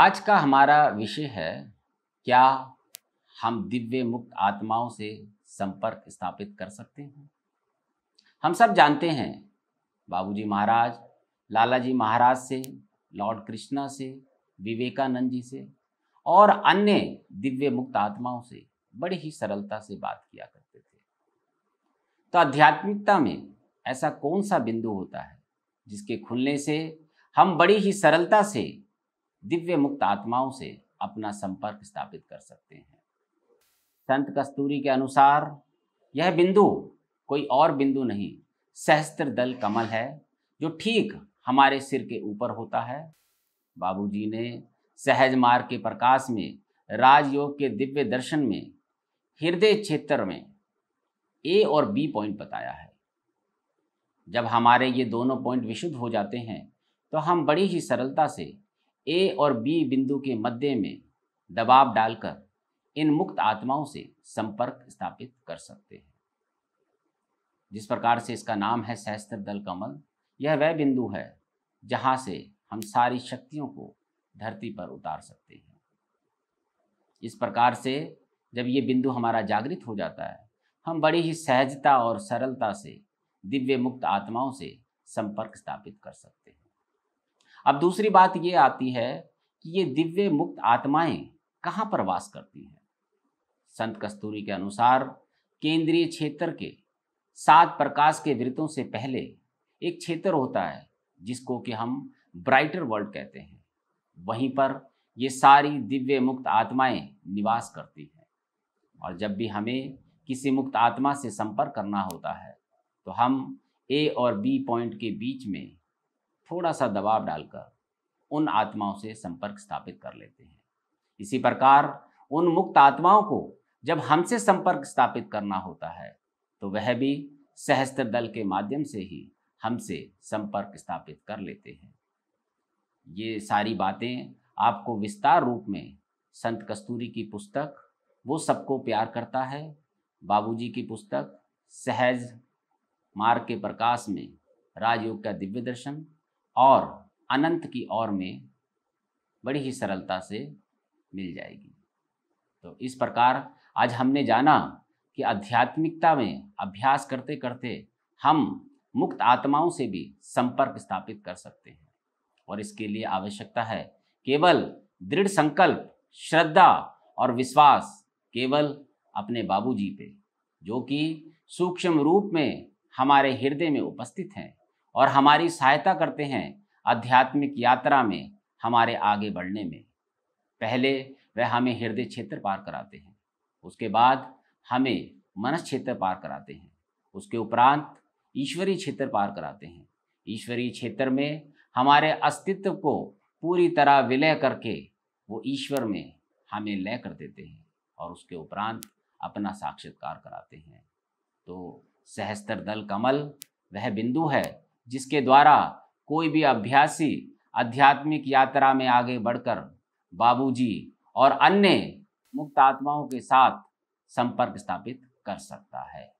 आज का हमारा विषय है क्या हम दिव्य मुक्त आत्माओं से संपर्क स्थापित कर सकते हैं हम सब जानते हैं बाबूजी महाराज लाला जी महाराज से लॉर्ड कृष्णा से विवेकानंद जी से और अन्य दिव्य मुक्त आत्माओं से बड़ी ही सरलता से बात किया करते थे तो आध्यात्मिकता में ऐसा कौन सा बिंदु होता है जिसके खुलने से हम बड़ी ही सरलता से दिव्य मुक्त आत्माओं से अपना संपर्क स्थापित कर सकते हैं संत कस्तूरी के अनुसार यह बिंदु कोई और बिंदु नहीं सहस्त्र दल कमल है जो ठीक हमारे सिर के ऊपर होता है बाबूजी ने सहज मार्ग के प्रकाश में राजयोग के दिव्य दर्शन में हृदय क्षेत्र में ए और बी पॉइंट बताया है जब हमारे ये दोनों पॉइंट विशुद्ध हो जाते हैं तो हम बड़ी ही सरलता से ए और बी बिंदु के मध्य में दबाव डालकर इन मुक्त आत्माओं से संपर्क स्थापित कर सकते हैं जिस प्रकार से इसका नाम है सहस्त्र दल कमल यह वह बिंदु है जहाँ से हम सारी शक्तियों को धरती पर उतार सकते हैं इस प्रकार से जब ये बिंदु हमारा जागृत हो जाता है हम बड़ी ही सहजता और सरलता से दिव्य मुक्त आत्माओं से संपर्क स्थापित कर सकते हैं अब दूसरी बात ये आती है कि ये दिव्य मुक्त आत्माएं कहाँ पर वास करती हैं संत कस्तूरी के अनुसार केंद्रीय क्षेत्र के सात प्रकाश के वृत्तों से पहले एक क्षेत्र होता है जिसको कि हम ब्राइटर वर्ल्ड कहते हैं वहीं पर ये सारी दिव्य मुक्त आत्माएं निवास करती हैं और जब भी हमें किसी मुक्त आत्मा से संपर्क करना होता है तो हम ए और बी पॉइंट के बीच में थोड़ा सा दबाव डालकर उन आत्माओं से संपर्क स्थापित कर लेते हैं इसी प्रकार उन मुक्त आत्माओं को जब हमसे संपर्क स्थापित करना होता है तो वह भी सहस्त्र दल के माध्यम से ही हमसे संपर्क स्थापित कर लेते हैं ये सारी बातें आपको विस्तार रूप में संत कस्तूरी की पुस्तक वो सबको प्यार करता है बाबूजी की पुस्तक सहज मार्ग के प्रकाश में राजयोग का दिव्य दर्शन और अनंत की ओर में बड़ी ही सरलता से मिल जाएगी तो इस प्रकार आज हमने जाना कि आध्यात्मिकता में अभ्यास करते करते हम मुक्त आत्माओं से भी संपर्क स्थापित कर सकते हैं और इसके लिए आवश्यकता है केवल दृढ़ संकल्प श्रद्धा और विश्वास केवल अपने बाबूजी पे जो कि सूक्ष्म रूप में हमारे हृदय में उपस्थित हैं और हमारी सहायता करते हैं आध्यात्मिक यात्रा में हमारे आगे बढ़ने में पहले वह हमें हृदय क्षेत्र पार कराते हैं उसके बाद हमें मनस क्षेत्र पार कराते हैं उसके उपरांत ईश्वरीय क्षेत्र पार कराते हैं ईश्वरीय क्षेत्र में हमारे अस्तित्व को पूरी तरह विलय करके वो ईश्वर में हमें लय कर देते हैं और उसके उपरांत अपना साक्षात्कार कराते हैं तो सहस्त्र दल कमल वह बिंदु है जिसके द्वारा कोई भी अभ्यासी आध्यात्मिक यात्रा में आगे बढ़कर बाबूजी और अन्य मुक्त आत्माओं के साथ संपर्क स्थापित कर सकता है